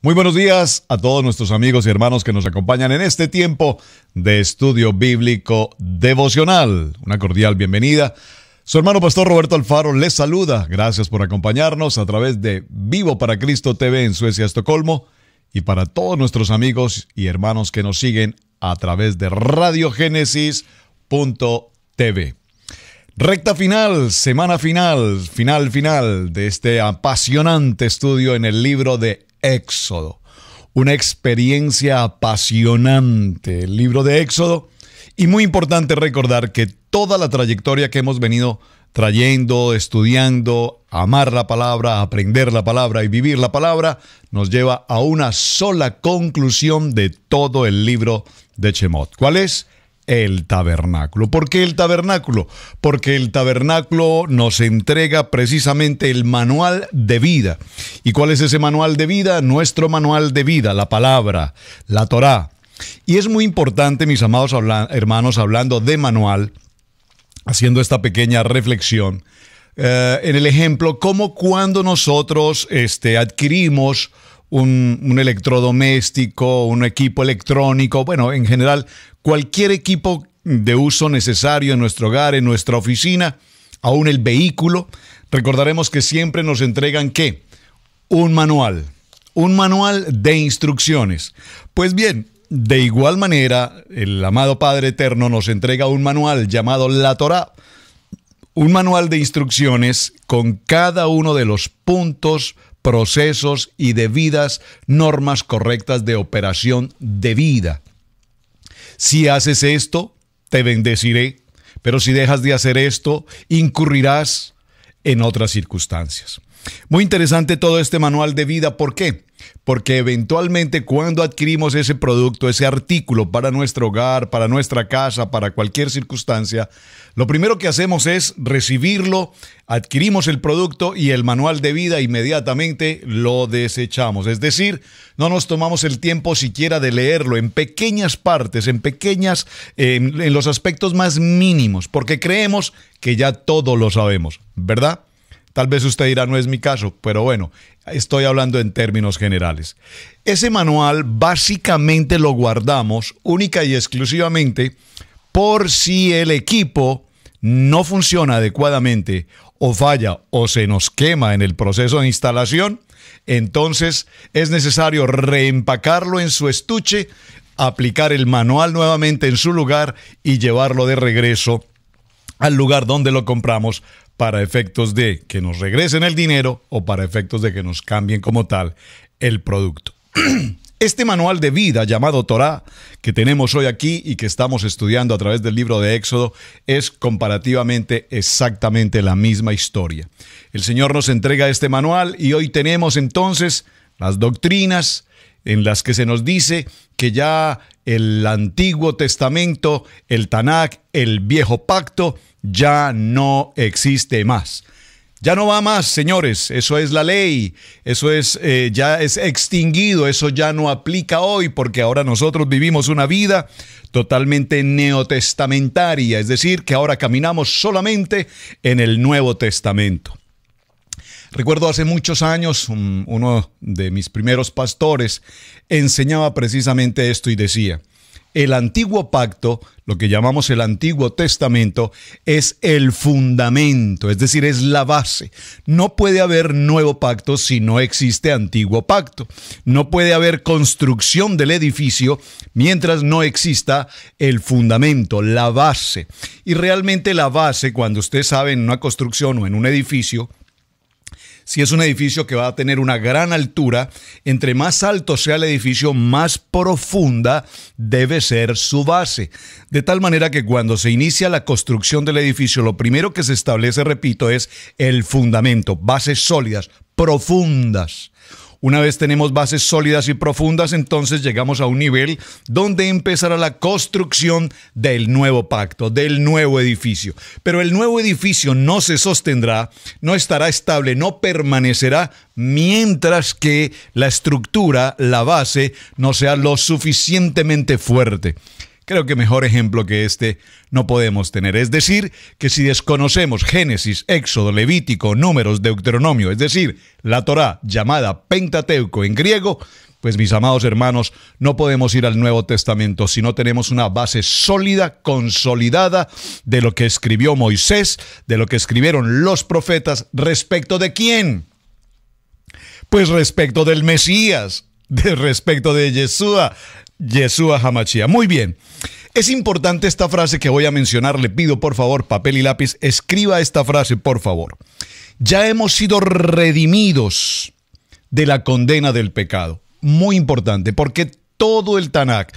Muy buenos días a todos nuestros amigos y hermanos que nos acompañan en este tiempo de estudio bíblico devocional. Una cordial bienvenida. Su hermano pastor Roberto Alfaro les saluda. Gracias por acompañarnos a través de Vivo para Cristo TV en Suecia, Estocolmo, y para todos nuestros amigos y hermanos que nos siguen a través de radiogénesis.tv. Recta final, semana final, final final de este apasionante estudio en el libro de Éxodo. Una experiencia apasionante, el libro de Éxodo. Y muy importante recordar que toda la trayectoria que hemos venido trayendo, estudiando, amar la palabra, aprender la palabra y vivir la palabra, nos lleva a una sola conclusión de todo el libro de Chemot. ¿Cuál es? el tabernáculo. ¿Por qué el tabernáculo? Porque el tabernáculo nos entrega precisamente el manual de vida. ¿Y cuál es ese manual de vida? Nuestro manual de vida, la palabra, la Torá. Y es muy importante, mis amados hermanos, hablando de manual, haciendo esta pequeña reflexión, eh, en el ejemplo, cómo cuando nosotros este, adquirimos un, electrodoméstico, un equipo electrónico, bueno, en general, cualquier equipo de uso necesario en nuestro hogar, en nuestra oficina, aún el vehículo, recordaremos que siempre nos entregan qué? Un manual, un manual de instrucciones. Pues bien, de igual manera, el amado Padre Eterno nos entrega un manual llamado la Torah, un manual de instrucciones con cada uno de los puntos, procesos y debidas normas correctas de operación de vida. Si haces esto, te bendeciré, pero si dejas de hacer esto, incurrirás en otras circunstancias. Muy interesante todo este manual de vida. ¿Por qué? Porque eventualmente cuando adquirimos ese producto, ese artículo para nuestro hogar, para nuestra casa, para cualquier circunstancia, lo primero que hacemos es recibirlo, adquirimos el producto y el manual de vida inmediatamente lo desechamos. Es decir, no nos tomamos el tiempo siquiera de leerlo en pequeñas partes, en pequeñas, en, los aspectos más mínimos, porque creemos que ya todo lo sabemos, ¿verdad? Tal vez usted dirá, no es mi caso, pero bueno, estoy hablando en términos generales. Ese manual básicamente lo guardamos única y exclusivamente por si el equipo no funciona adecuadamente o falla o se nos quema en el proceso de instalación, entonces es necesario reempacarlo en su estuche, aplicar el manual nuevamente en su lugar y llevarlo de regreso al lugar donde lo compramos para efectos de que nos regresen el dinero o para efectos de que nos cambien como tal el producto. Este manual de vida llamado Torah que tenemos hoy aquí y que estamos estudiando a través del libro de Éxodo es comparativamente exactamente la misma historia. El Señor nos entrega este manual y hoy tenemos entonces las doctrinas en las que se nos dice que ya el Antiguo Testamento, el Tanakh, el Viejo Pacto ya no existe más. Ya no va más, señores, eso es la ley, eso es eh, ya es extinguido, eso ya no aplica hoy porque ahora nosotros vivimos una vida totalmente neotestamentaria, es decir, que ahora caminamos solamente en el Nuevo Testamento. Recuerdo hace muchos años uno de mis primeros pastores enseñaba precisamente esto y decía, el antiguo pacto, lo que llamamos el antiguo testamento, es el fundamento, es decir, es la base. No puede haber nuevo pacto si no existe antiguo pacto. No puede haber construcción del edificio mientras no exista el fundamento, la base. Y realmente la base, cuando usted sabe en una construcción o en un edificio, si es un edificio que va a tener una gran altura, entre más alto sea el edificio, más profunda debe ser su base. De tal manera que cuando se inicia la construcción del edificio, lo primero que se establece, repito, es el fundamento, bases sólidas, profundas. Una vez tenemos bases sólidas y profundas, entonces llegamos a un nivel donde empezará la construcción del nuevo pacto, del nuevo edificio. Pero el nuevo edificio no se sostendrá, no estará estable, no permanecerá mientras que la estructura, la base, no sea lo suficientemente fuerte. Creo que mejor ejemplo que este no podemos tener. Es decir, que si desconocemos Génesis, Éxodo, Levítico, Números, Deuteronomio, es decir, la Torá llamada Pentateuco en griego, pues mis amados hermanos, no podemos ir al Nuevo Testamento si no tenemos una base sólida, consolidada de lo que escribió Moisés, de lo que escribieron los profetas respecto de quién. Pues respecto del Mesías, respecto de Yeshua, Yeshua Hamachia. Muy bien. Es importante esta frase que voy a mencionar. Le pido, por favor, papel y lápiz, escriba esta frase, por favor. Ya hemos sido redimidos de la condena del pecado. Muy importante, porque todo el Tanakh,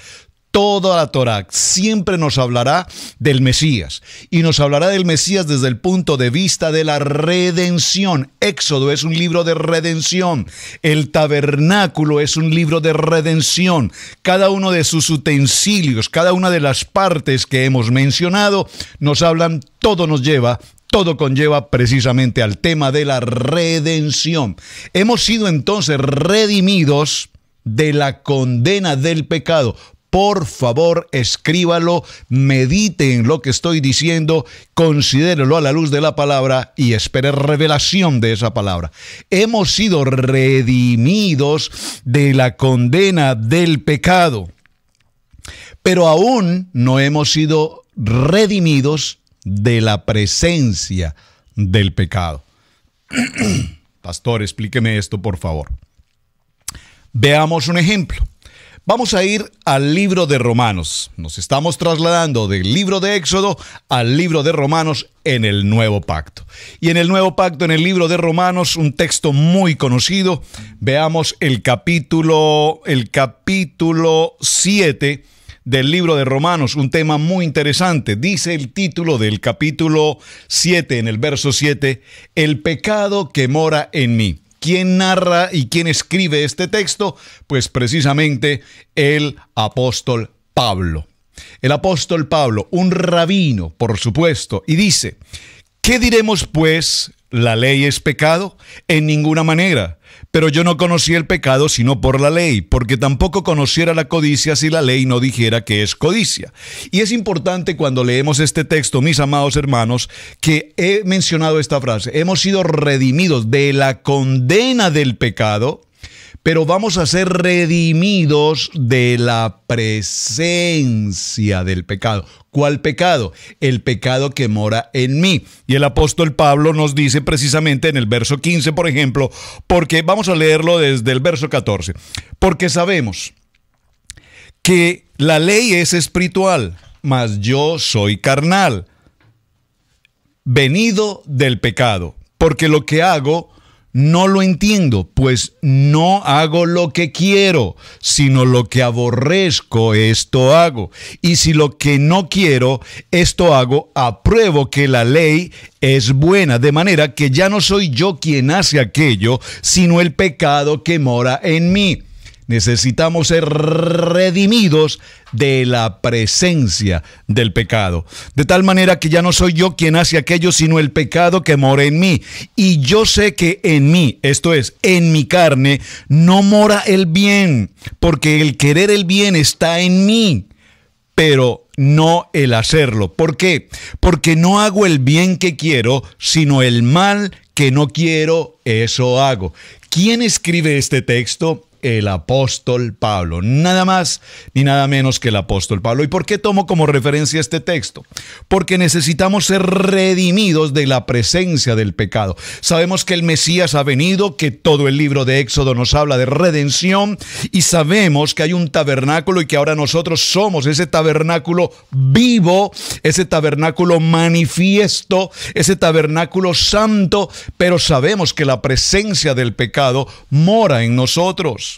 Toda la Torah siempre nos hablará del Mesías y nos hablará del Mesías desde el punto de vista de la redención. Éxodo es un libro de redención, el tabernáculo es un libro de redención. Cada uno de sus utensilios, cada una de las partes que hemos mencionado nos hablan, todo nos lleva todo conlleva precisamente al tema de la redención. Hemos sido entonces redimidos de la condena del pecado por favor escríbalo, medite en lo que estoy diciendo, considérelo a la luz de la palabra y espere revelación de esa palabra. Hemos sido redimidos de la condena del pecado, pero aún no hemos sido redimidos de la presencia del pecado. Pastor, explíqueme esto, por favor. Veamos un ejemplo. Vamos a ir al libro de Romanos. Nos estamos trasladando del libro de Éxodo al libro de Romanos en el Nuevo Pacto. Y en el Nuevo Pacto, en el libro de Romanos, un texto muy conocido. Veamos el capítulo, el capítulo 7 del libro de Romanos, un tema muy interesante. Dice el título del capítulo 7, en el verso 7, El pecado que mora en mí. ¿Quién narra y quién escribe este texto? Pues precisamente el apóstol Pablo. El apóstol Pablo, un rabino, por supuesto, y dice, ¿qué diremos pues? ¿La ley es pecado? En ninguna manera pero yo no conocí el pecado sino por la ley, porque tampoco conociera la codicia si la ley no dijera que es codicia. Y es importante cuando leemos este texto, mis amados hermanos, que he mencionado esta frase. Hemos sido redimidos de la condena del pecado pero vamos a ser redimidos de la presencia del pecado. ¿Cuál pecado? El pecado que mora en mí. Y el apóstol Pablo nos dice precisamente en el verso 15, por ejemplo, porque vamos a leerlo desde el verso 14, porque sabemos que la ley es espiritual, mas yo soy carnal, venido del pecado, porque lo que hago no lo entiendo, pues no hago lo que quiero, sino lo que aborrezco, esto hago. Y si lo que no quiero, esto hago, apruebo que la ley es buena, de manera que ya no soy yo quien hace aquello, sino el pecado que mora en mí. Necesitamos ser redimidos de la presencia del pecado. De tal manera que ya no soy yo quien hace aquello, sino el pecado que mora en mí. Y yo sé que en mí, esto es, en mi carne, no mora el bien, porque el querer el bien está en mí, pero no el hacerlo. ¿Por qué? Porque no hago el bien que quiero, sino el mal que no quiero, eso hago. ¿Quién escribe este texto? el apóstol Pablo. Nada más ni nada menos que el apóstol Pablo. ¿Y por qué tomo como referencia este texto? Porque necesitamos ser redimidos de la presencia del pecado. Sabemos que el Mesías ha venido, que todo el libro de Éxodo nos habla de redención y sabemos que hay un tabernáculo y que ahora nosotros somos ese tabernáculo vivo, ese tabernáculo manifiesto, ese tabernáculo santo, pero sabemos que la presencia del pecado mora en nosotros.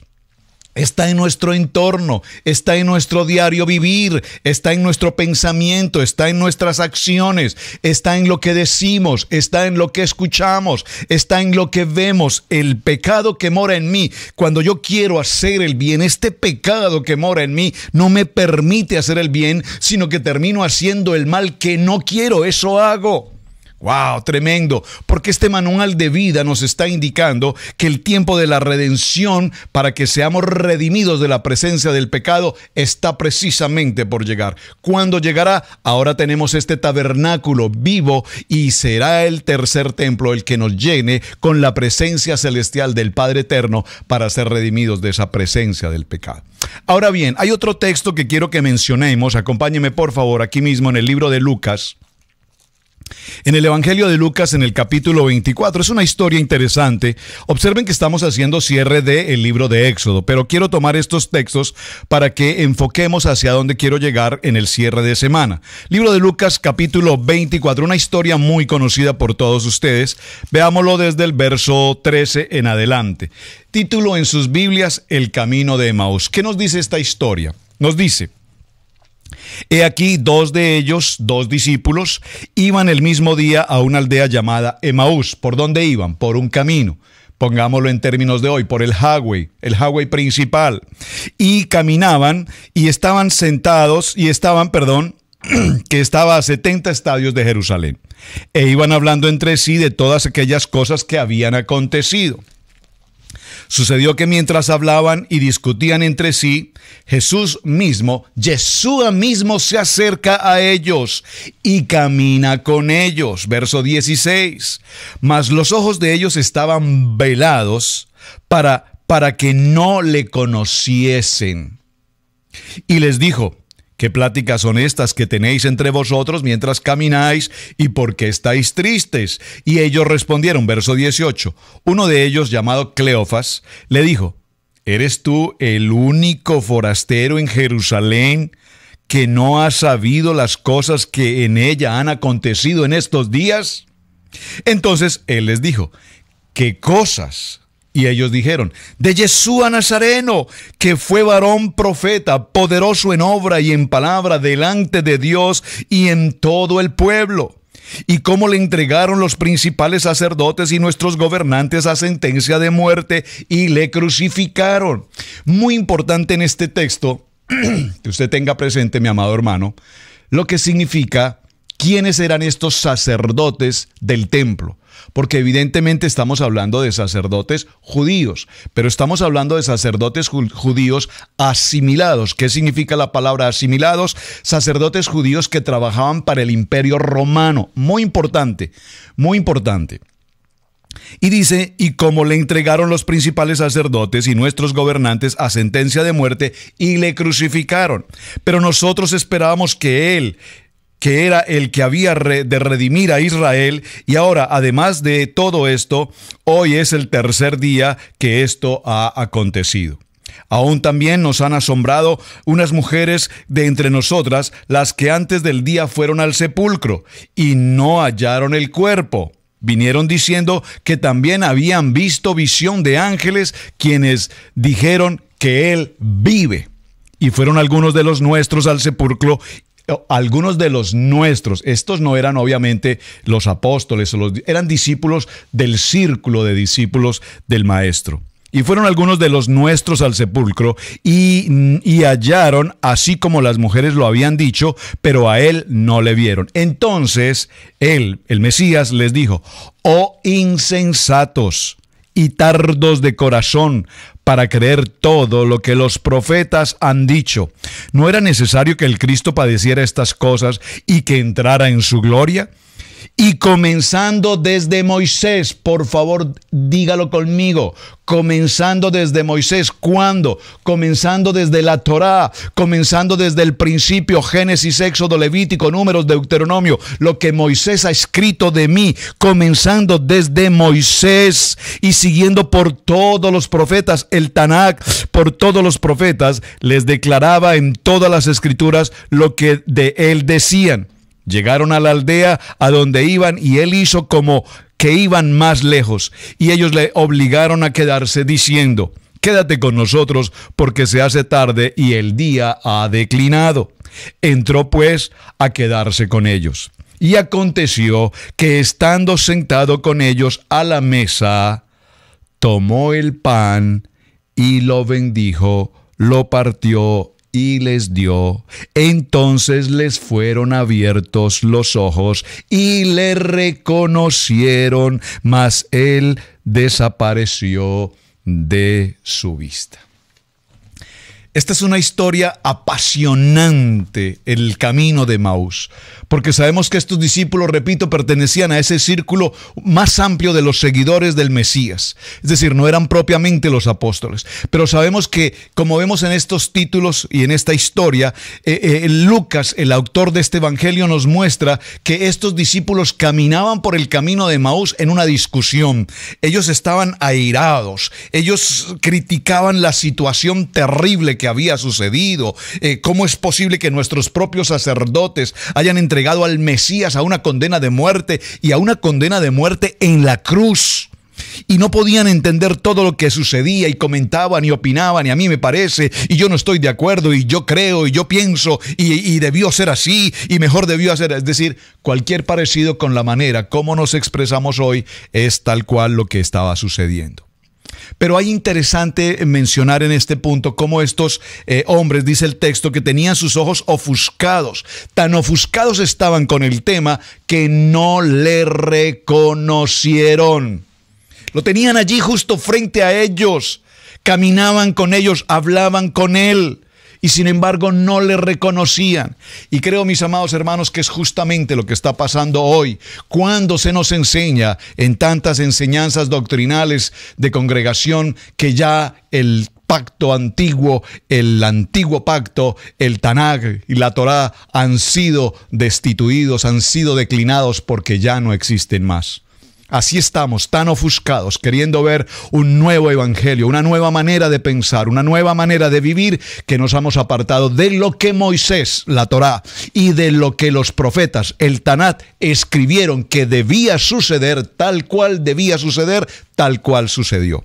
Está en nuestro entorno, está en nuestro diario vivir, está en nuestro pensamiento, está en nuestras acciones, está en lo que decimos, está en lo que escuchamos, está en lo que vemos. El pecado que mora en mí, cuando yo quiero hacer el bien, este pecado que mora en mí no me permite hacer el bien, sino que termino haciendo el mal que no quiero, eso hago. Wow, tremendo, porque este manual de vida nos está indicando que el tiempo de la redención para que seamos redimidos de la presencia del pecado está precisamente por llegar. ¿Cuándo llegará? Ahora tenemos este tabernáculo vivo y será el tercer templo el que nos llene con la presencia celestial del Padre Eterno para ser redimidos de esa presencia del pecado. Ahora bien, hay otro texto que quiero que mencionemos, acompáñeme por favor aquí mismo en el libro de Lucas en el Evangelio de Lucas, en el capítulo 24, es una historia interesante. Observen que estamos haciendo cierre del el libro de Éxodo, pero quiero tomar estos textos para que enfoquemos hacia dónde quiero llegar en el cierre de semana. Libro de Lucas, capítulo 24, una historia muy conocida por todos ustedes. Veámoslo desde el verso 13 en adelante. Título en sus Biblias, El Camino de Emaús. ¿Qué nos dice esta historia? Nos dice... He aquí dos de ellos, dos discípulos, iban el mismo día a una aldea llamada Emaús. ¿Por dónde iban? Por un camino pongámoslo en términos de hoy, por el highway, el highway principal. Y caminaban y estaban sentados y estaban, perdón, que estaba a 70 estadios de Jerusalén. E iban hablando entre sí de todas aquellas cosas que habían acontecido. Sucedió que mientras hablaban y discutían entre sí, Jesús mismo, Yeshua mismo se acerca a ellos y camina con ellos. Verso 16. Mas los ojos de ellos estaban velados para, para que no le conociesen. Y les dijo, ¿Qué pláticas son estas que tenéis entre vosotros mientras camináis y por qué estáis tristes? Y ellos respondieron, verso 18, uno de ellos llamado Cleofas le dijo, ¿eres tú el único forastero en Jerusalén? que no ha sabido las cosas que en ella han acontecido en estos días? Entonces él les dijo, ¿qué cosas? Y ellos dijeron, de a Nazareno, que fue varón profeta, poderoso en obra y en palabra delante de Dios y en todo el pueblo. Y cómo le entregaron los principales sacerdotes y nuestros gobernantes a sentencia de muerte y le crucificaron. Muy importante en este texto, que usted tenga presente, mi amado hermano, lo que significa quiénes eran estos sacerdotes del templo porque evidentemente estamos hablando de sacerdotes judíos, pero estamos hablando de sacerdotes judíos asimilados. ¿Qué significa la palabra asimilados? Sacerdotes judíos que trabajaban para el imperio romano. Muy importante, muy importante. Y dice, y como le entregaron los principales sacerdotes y nuestros gobernantes a sentencia de muerte y le crucificaron. Pero nosotros esperábamos que él, que era el que había de redimir a Israel. Y ahora, además de todo esto, hoy es el tercer día que esto ha acontecido. Aún también nos han asombrado unas mujeres de entre nosotras, las que antes del día fueron al sepulcro y no hallaron el cuerpo. Vinieron diciendo que también habían visto visión de ángeles quienes dijeron que Él vive. Y fueron algunos de los nuestros al sepulcro eh, algunos de los nuestros, estos no eran obviamente los apóstoles, eran discípulos del círculo de discípulos del maestro. Y fueron algunos de los nuestros al sepulcro y, mm, y hallaron, así como las mujeres lo habían dicho, pero a él no le vieron. Entonces él, el Mesías, les dijo, oh insensatos y tardos de corazón para creer todo lo que los profetas han dicho. ¿No era necesario que el Cristo padeciera estas cosas y que entrara en su gloria? Y comenzando desde Moisés, por favor, dígalo conmigo. Comenzando desde Moisés, ¿cuándo? Comenzando desde la Torá, comenzando desde el principio, Génesis, Éxodo, Levítico, Números, Deuteronomio, lo que Moisés ha escrito de mí, comenzando desde Moisés y siguiendo por todos los profetas, el Tanakh, por todos los profetas, les declaraba en todas las escrituras lo que de él decían. Llegaron a la aldea a donde iban y él hizo como que iban más lejos y ellos le obligaron a quedarse diciendo, quédate con nosotros porque se hace tarde y el día ha declinado. Entró pues a quedarse con ellos. Y aconteció que estando sentado con ellos a la mesa, tomó el pan y lo bendijo, lo partió y les dio. Entonces les fueron abiertos los ojos y le reconocieron, mas él desapareció de su vista. Esta es una historia apasionante, el camino de Maús, porque sabemos que estos discípulos, repito, pertenecían a ese círculo más amplio de los seguidores del Mesías, es decir, no eran propiamente los apóstoles, pero sabemos que, como vemos en estos títulos y en esta historia, eh, eh, Lucas, el autor de este Evangelio, nos muestra que estos discípulos caminaban por el camino de Maús en una discusión. Ellos estaban airados, ellos criticaban la situación terrible que que había sucedido. Eh, ¿Cómo es posible que nuestros propios sacerdotes hayan entregado al Mesías a una condena de muerte y a una condena de muerte en la cruz? y no podían entender todo lo que sucedía y comentaban y opinaban y a mí me parece y yo no estoy de acuerdo y yo creo y yo pienso y, y, debió ser así y mejor debió hacer. Es decir, cualquier parecido con la manera como nos expresamos hoy es tal cual lo que estaba sucediendo. Pero hay interesante mencionar en este punto cómo estos eh, hombres, dice el texto, que tenían sus ojos ofuscados, tan ofuscados estaban con el tema que no le reconocieron. Lo tenían allí justo frente a ellos, caminaban con ellos, hablaban con él y sin embargo no le reconocían. Y creo, mis amados hermanos, que es justamente lo que está pasando hoy, cuando se nos enseña en tantas enseñanzas doctrinales de congregación que ya el pacto antiguo, el antiguo pacto, el Tanag y la Torá han sido destituidos, han sido declinados porque ya no existen más. Así estamos, tan ofuscados, queriendo ver un nuevo evangelio, una nueva manera de pensar, una nueva manera de vivir, que nos hemos apartado de lo que Moisés, la Torá, y de lo que los profetas, el Tanat, escribieron que debía suceder tal cual debía suceder tal cual sucedió.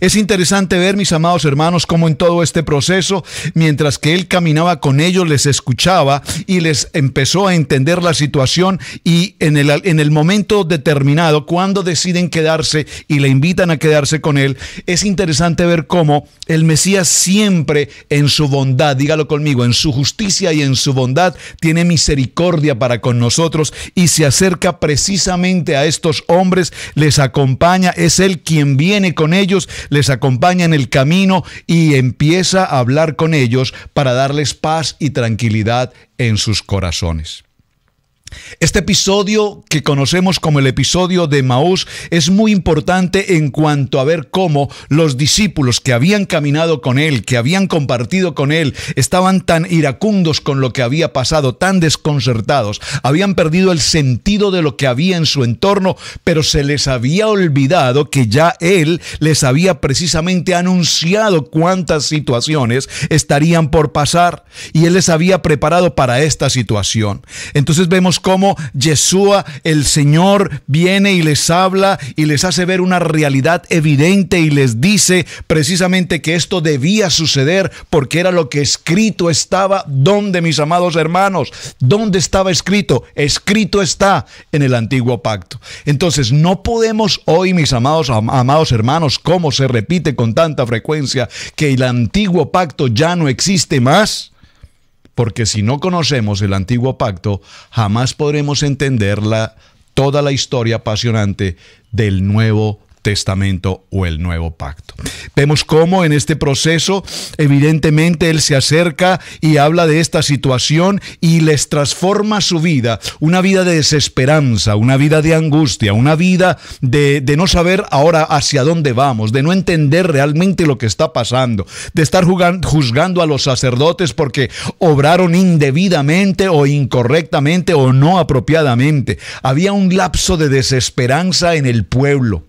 Es interesante ver, mis amados hermanos, cómo en todo este proceso, mientras que él caminaba con ellos, les escuchaba y les empezó a entender la situación y en el, en el momento determinado, cuando deciden quedarse y le invitan a quedarse con él, es interesante ver cómo el Mesías siempre en su bondad, dígalo conmigo, en su justicia y en su bondad, tiene misericordia para con nosotros y se acerca precisamente a estos hombres, les acompaña, es él quien viene con ellos, les acompaña en el camino y empieza a hablar con ellos para darles paz y tranquilidad en sus corazones. Este episodio que conocemos como el episodio de Maús es muy importante en cuanto a ver cómo los discípulos que habían caminado con él, que habían compartido con él, estaban tan iracundos con lo que había pasado, tan desconcertados, habían perdido el sentido de lo que había en su entorno, pero se les había olvidado que ya él les había precisamente anunciado cuántas situaciones estarían por pasar y él les había preparado para esta situación. Entonces vemos como cómo Yeshua, el Señor, viene y les habla y les hace ver una realidad evidente y les dice precisamente que esto debía suceder porque era lo que escrito estaba. donde mis amados hermanos? donde estaba escrito? Escrito está en el antiguo pacto. Entonces, no podemos hoy, mis amados, amados hermanos, como se repite con tanta frecuencia que el antiguo pacto ya no existe más porque si no conocemos el antiguo pacto, jamás podremos entender toda la historia apasionante del Nuevo Testamento o el Nuevo Pacto. Vemos cómo en este proceso, evidentemente, Él se acerca y habla de esta situación y les transforma su vida, una vida de desesperanza, una vida de angustia, una vida de, no saber ahora hacia dónde vamos, de no entender realmente lo que está pasando, de estar juzgando a los sacerdotes porque obraron indebidamente o incorrectamente o no apropiadamente. Había un lapso de desesperanza en el pueblo.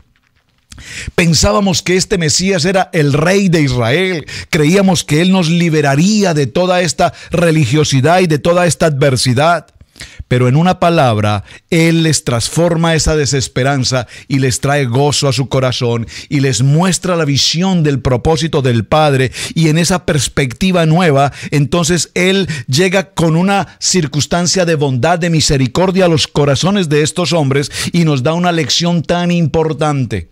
Pensábamos que este Mesías era el rey de Israel, creíamos que él nos liberaría de toda esta religiosidad y de toda esta adversidad. Pero en una palabra, Él les transforma esa desesperanza y les trae gozo a su corazón y les muestra la visión del propósito del Padre. Y en esa perspectiva nueva, entonces Él llega con una circunstancia de bondad, de misericordia a los corazones de estos hombres y nos da una lección tan importante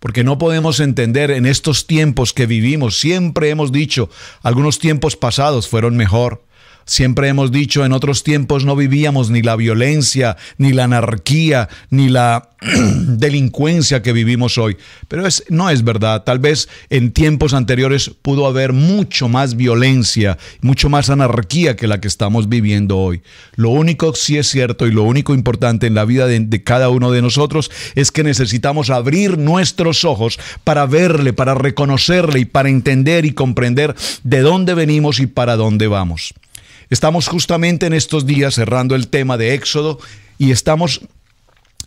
porque no podemos entender en estos tiempos que vivimos, siempre hemos dicho, algunos tiempos pasados fueron mejor, Siempre hemos dicho, en otros tiempos no vivíamos ni la violencia, ni la anarquía, ni la delincuencia que vivimos hoy. Pero es, no es verdad. Tal vez en tiempos anteriores pudo haber mucho más violencia, mucho más anarquía que la que estamos viviendo hoy. Lo único sí es cierto y lo único importante en la vida de cada uno de nosotros es que necesitamos abrir nuestros ojos para verle, para reconocerle y para entender y comprender de dónde venimos y para dónde vamos. Estamos justamente en estos días cerrando el tema de Éxodo y estamos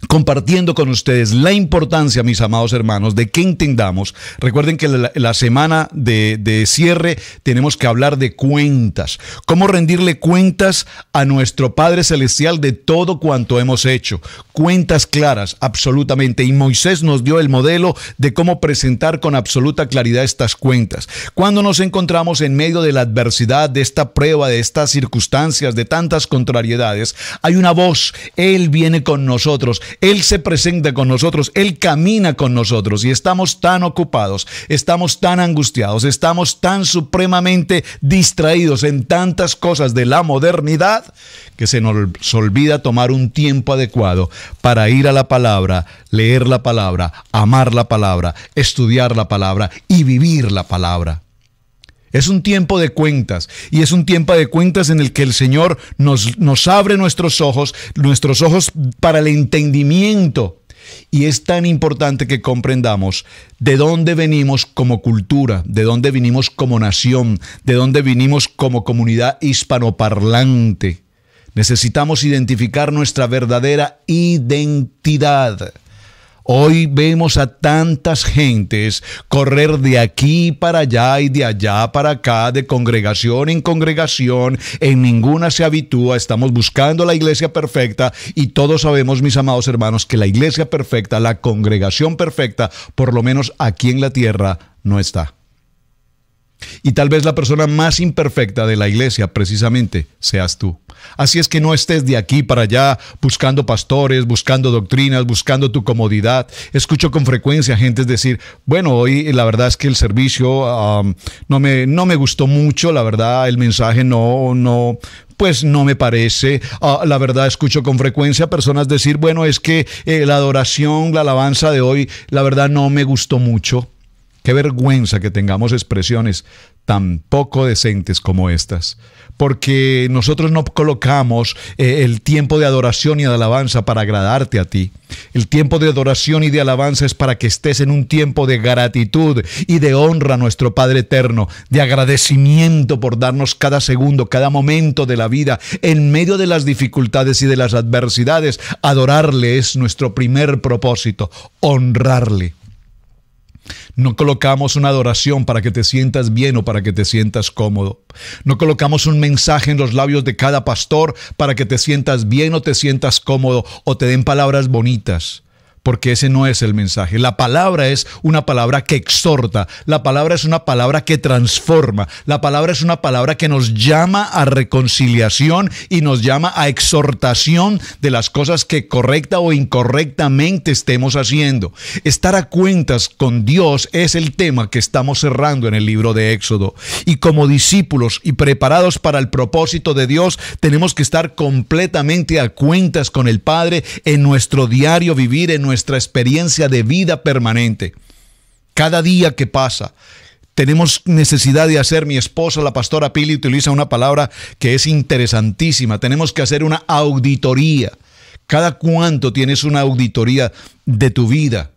compartiendo con ustedes la importancia, mis amados hermanos, de que entendamos. Recuerden que la, semana de, de, cierre tenemos que hablar de cuentas. Cómo rendirle cuentas a nuestro Padre Celestial de todo cuanto hemos hecho. Cuentas claras, absolutamente. Y Moisés nos dio el modelo de cómo presentar con absoluta claridad estas cuentas. Cuando nos encontramos en medio de la adversidad, de esta prueba, de estas circunstancias, de tantas contrariedades, hay una voz. Él viene con nosotros. Él se presenta con nosotros, Él camina con nosotros y estamos tan ocupados, estamos tan angustiados, estamos tan supremamente distraídos en tantas cosas de la modernidad que se nos olvida tomar un tiempo adecuado para ir a la palabra, leer la palabra, amar la palabra, estudiar la palabra y vivir la palabra. Es un tiempo de cuentas y es un tiempo de cuentas en el que el Señor nos, nos abre nuestros ojos, nuestros ojos para el entendimiento. Y es tan importante que comprendamos de dónde venimos como cultura, de dónde venimos como nación, de dónde venimos como comunidad hispanoparlante. Necesitamos identificar nuestra verdadera identidad. Hoy vemos a tantas gentes correr de aquí para allá y de allá para acá, de congregación en congregación, en ninguna se habitúa, estamos buscando la iglesia perfecta y todos sabemos, mis amados hermanos, que la iglesia perfecta, la congregación perfecta, por lo menos aquí en la tierra, no está. Y tal vez la persona más imperfecta de la iglesia, precisamente, seas tú. Así es que no estés de aquí para allá buscando pastores, buscando doctrinas, buscando tu comodidad. Escucho con frecuencia gente decir, bueno, hoy la verdad es que el servicio no, me, no me gustó mucho, la verdad el mensaje no, no, pues no me parece. Ah, la verdad, escucho con frecuencia personas decir, bueno, es que eh, la adoración, la alabanza de hoy, la verdad no me gustó mucho. Qué vergüenza que tengamos expresiones tan poco decentes como estas, porque nosotros no colocamos eh, el tiempo de adoración y de alabanza para agradarte a ti. El tiempo de adoración y de alabanza es para que estés en un tiempo de gratitud y de honra a nuestro Padre Eterno, de agradecimiento por darnos cada segundo, cada momento de la vida, en medio de las dificultades y de las adversidades. Adorarle es nuestro primer propósito, honrarle. No colocamos una adoración para que te sientas bien o para que te sientas cómodo. No colocamos un mensaje en los labios de cada pastor para que te sientas bien o te sientas cómodo o te den palabras bonitas porque ese no es el mensaje. La palabra es una palabra que exhorta, la palabra es una palabra que transforma, la palabra es una palabra que nos llama a reconciliación y nos llama a exhortación de las cosas que correcta o incorrectamente estemos haciendo. Estar a cuentas con Dios es el tema que estamos cerrando en el libro de Éxodo. Y como discípulos y preparados para el propósito de Dios, tenemos que estar completamente a cuentas con el Padre en nuestro diario vivir, en nuestra experiencia de vida permanente. Cada día que pasa, tenemos necesidad de hacer, mi esposa, la pastora Pili, utiliza una palabra que es interesantísima, tenemos que hacer una auditoría. Cada cuánto tienes una auditoría de tu vida,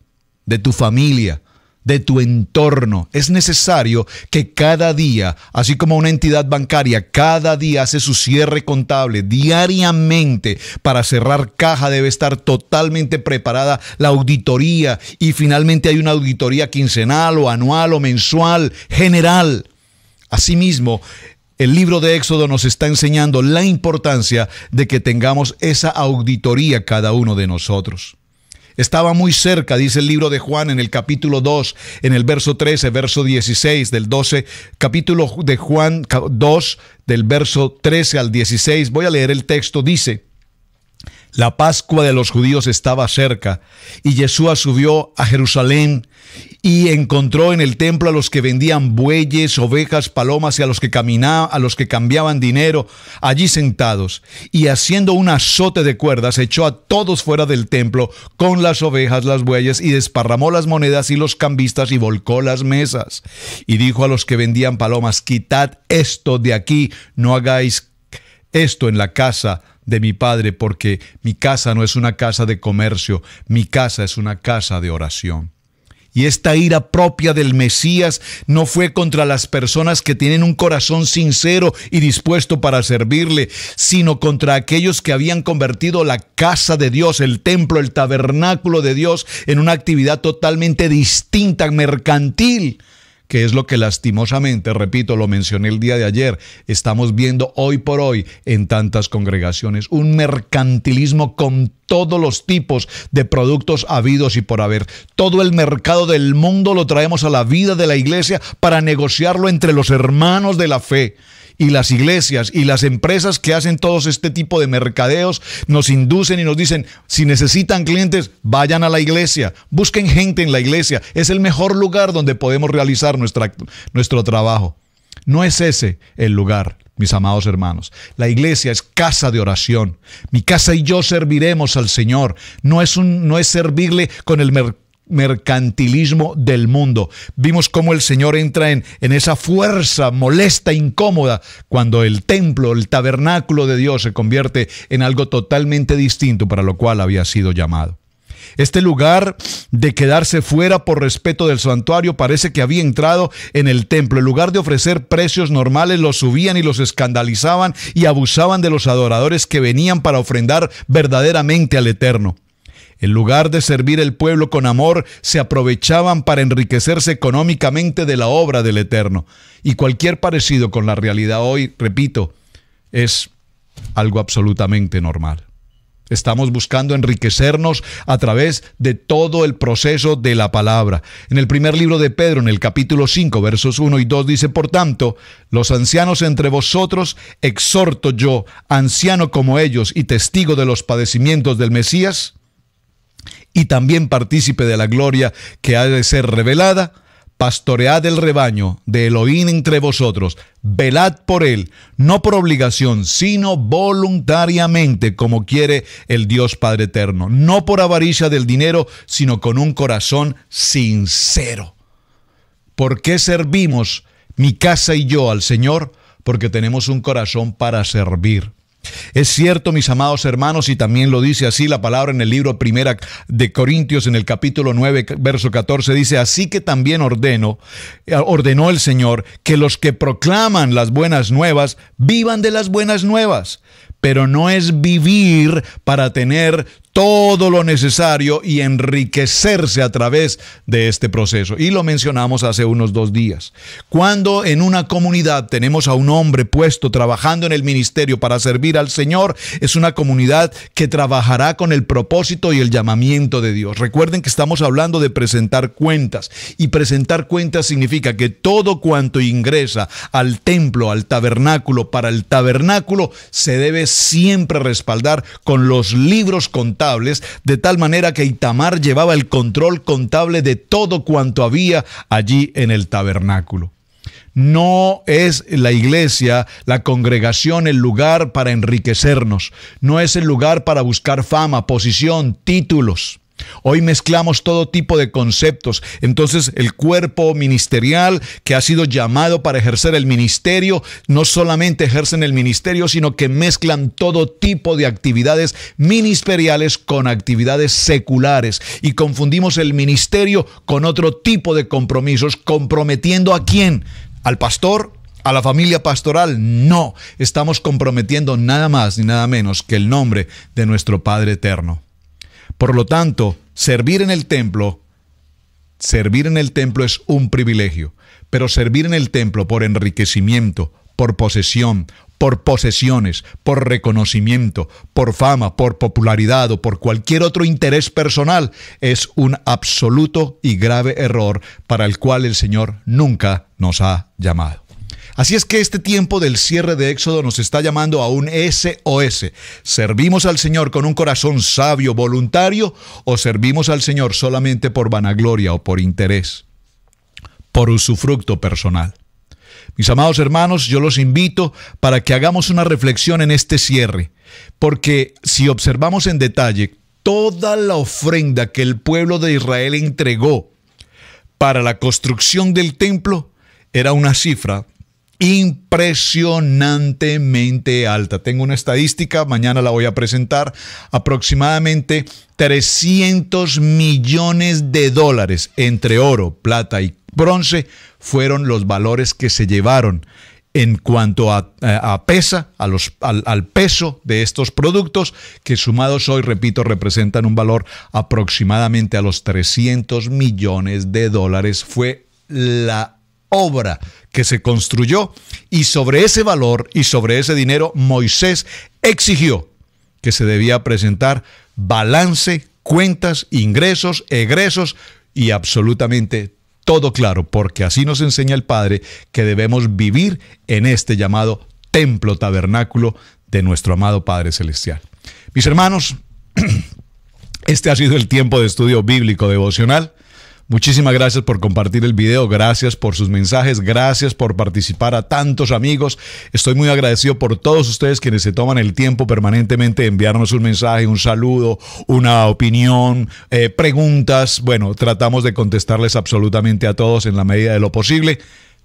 de tu familia, de tu entorno. Es necesario que cada día, así como una entidad bancaria, cada día hace su cierre contable diariamente para cerrar caja, debe estar totalmente preparada la auditoría y finalmente hay una auditoría quincenal o anual o mensual, general. Asimismo, el libro de Éxodo nos está enseñando la importancia de que tengamos esa auditoría cada uno de nosotros. Estaba muy cerca, dice el libro de Juan en el capítulo 2, en el verso 13, verso 16 del 12, capítulo de Juan 2, del verso 13 al 16. Voy a leer el texto, dice, la Pascua de los judíos estaba cerca y Jesús subió a Jerusalén y encontró en el templo a los que vendían bueyes, ovejas, palomas y a los que caminaban, a los que cambiaban dinero allí sentados y haciendo un azote de cuerdas echó a todos fuera del templo con las ovejas, las bueyes y desparramó las monedas y los cambistas y volcó las mesas y dijo a los que vendían palomas quitad esto de aquí, no hagáis esto en la casa de mi Padre, porque mi casa no es una casa de comercio, mi casa es una casa de oración. Y esta ira propia del Mesías no fue contra las personas que tienen un corazón sincero y dispuesto para servirle, sino contra aquellos que habían convertido la casa de Dios, el templo, el tabernáculo de Dios, en una actividad totalmente distinta, mercantil, que es lo que lastimosamente, repito, lo mencioné el día de ayer, estamos viendo hoy por hoy en tantas congregaciones, un mercantilismo con todos los tipos de productos habidos y por haber. Todo el mercado del mundo lo traemos a la vida de la iglesia para negociarlo entre los hermanos de la fe y las iglesias y las empresas que hacen todos este tipo de mercadeos nos inducen y nos dicen, si necesitan clientes, vayan a la iglesia, busquen gente en la iglesia, es el mejor lugar donde podemos realizar nuestra, nuestro trabajo. No es ese el lugar, mis amados hermanos. La iglesia es casa de oración. Mi casa y yo serviremos al Señor. No es, un, no es servirle con el mercado mercantilismo del mundo. Vimos cómo el Señor entra en, en, esa fuerza molesta, incómoda, cuando el templo, el tabernáculo de Dios se convierte en algo totalmente distinto para lo cual había sido llamado. Este lugar de quedarse fuera por respeto del santuario parece que había entrado en el templo. En lugar de ofrecer precios normales, los subían y los escandalizaban y abusaban de los adoradores que venían para ofrendar verdaderamente al Eterno. En lugar de servir el pueblo con amor, se aprovechaban para enriquecerse económicamente de la obra del Eterno. Y cualquier parecido con la realidad hoy, repito, es algo absolutamente normal. Estamos buscando enriquecernos a través de todo el proceso de la palabra. En el primer libro de Pedro, en el capítulo 5, versos 1 y 2, dice, Por tanto, los ancianos entre vosotros, exhorto yo, anciano como ellos y testigo de los padecimientos del Mesías, y también partícipe de la gloria que ha de ser revelada, pastoread el rebaño de Elohim entre vosotros, velad por él, no por obligación, sino voluntariamente, como quiere el Dios Padre Eterno, no por avaricia del dinero, sino con un corazón sincero. ¿Por qué servimos mi casa y yo al Señor? Porque tenemos un corazón para servir. Es cierto, mis amados hermanos, y también lo dice así la palabra en el libro Primera de Corintios, en el capítulo 9, verso 14, dice, así que también eh, ordenó el Señor, que los que proclaman las buenas nuevas vivan de las buenas nuevas, pero no es vivir para tener todo lo necesario y enriquecerse a través de este proceso. Y lo mencionamos hace unos dos días. Cuando en una comunidad tenemos a un hombre puesto trabajando en el ministerio para servir al Señor, es una comunidad que trabajará con el propósito y el llamamiento de Dios. Recuerden que estamos hablando de presentar cuentas y presentar cuentas significa que todo cuanto ingresa al templo, al tabernáculo, para el tabernáculo, se debe siempre respaldar con los libros contables de tal manera que Itamar llevaba el control contable de todo cuanto había allí en el tabernáculo. No es la iglesia, la congregación, el lugar para enriquecernos. No es el lugar para buscar fama, posición, títulos. Hoy mezclamos todo tipo de conceptos. Entonces el cuerpo ministerial que ha sido llamado para ejercer el ministerio, no solamente ejercen el ministerio, sino que mezclan todo tipo de actividades ministeriales con actividades seculares. Y confundimos el ministerio con otro tipo de compromisos, comprometiendo a quién? Al pastor, a la familia pastoral. No, estamos comprometiendo nada más ni nada menos que el nombre de nuestro Padre Eterno. Por lo tanto, servir en el templo, servir en el templo es un privilegio, pero servir en el templo por enriquecimiento, por posesión, por posesiones, por reconocimiento, por fama, por popularidad o por cualquier otro interés personal, es un absoluto y grave error para el cual el Señor nunca nos ha llamado. Así es que este tiempo del cierre de Éxodo nos está llamando a un SOS. ¿Servimos al Señor con un corazón sabio, voluntario, o servimos al Señor solamente por vanagloria o por interés, por usufructo personal? Mis amados hermanos, yo los invito para que hagamos una reflexión en este cierre, porque si observamos en detalle toda la ofrenda que el pueblo de Israel entregó para la construcción del templo, era una cifra impresionantemente alta. Tengo una estadística, mañana la voy a presentar, aproximadamente 300 millones de dólares entre oro, plata y bronce fueron los valores que se llevaron en cuanto eh, a, pesa, a los, al, al, peso de estos productos, que sumados hoy, repito, representan un valor aproximadamente a los 300 millones de dólares, fue la obra que se construyó y sobre ese valor y sobre ese dinero Moisés exigió que se debía presentar balance, cuentas, ingresos, egresos y absolutamente todo claro, porque así nos enseña el Padre que debemos vivir en este llamado templo tabernáculo de nuestro amado Padre Celestial. Mis hermanos, este ha sido el tiempo de estudio bíblico devocional. Muchísimas gracias por compartir el video, gracias por sus mensajes, gracias por participar a tantos amigos. Estoy muy agradecido por todos ustedes quienes se toman el tiempo permanentemente de enviarnos un mensaje, un saludo, una opinión, eh, preguntas. Bueno, tratamos de contestarles absolutamente a todos en la medida de lo posible.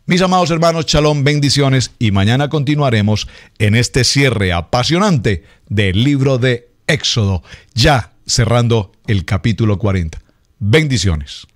Mis amados hermanos, chalón, bendiciones y mañana continuaremos en este cierre apasionante del libro de Éxodo, ya cerrando el capítulo 40. Bendiciones.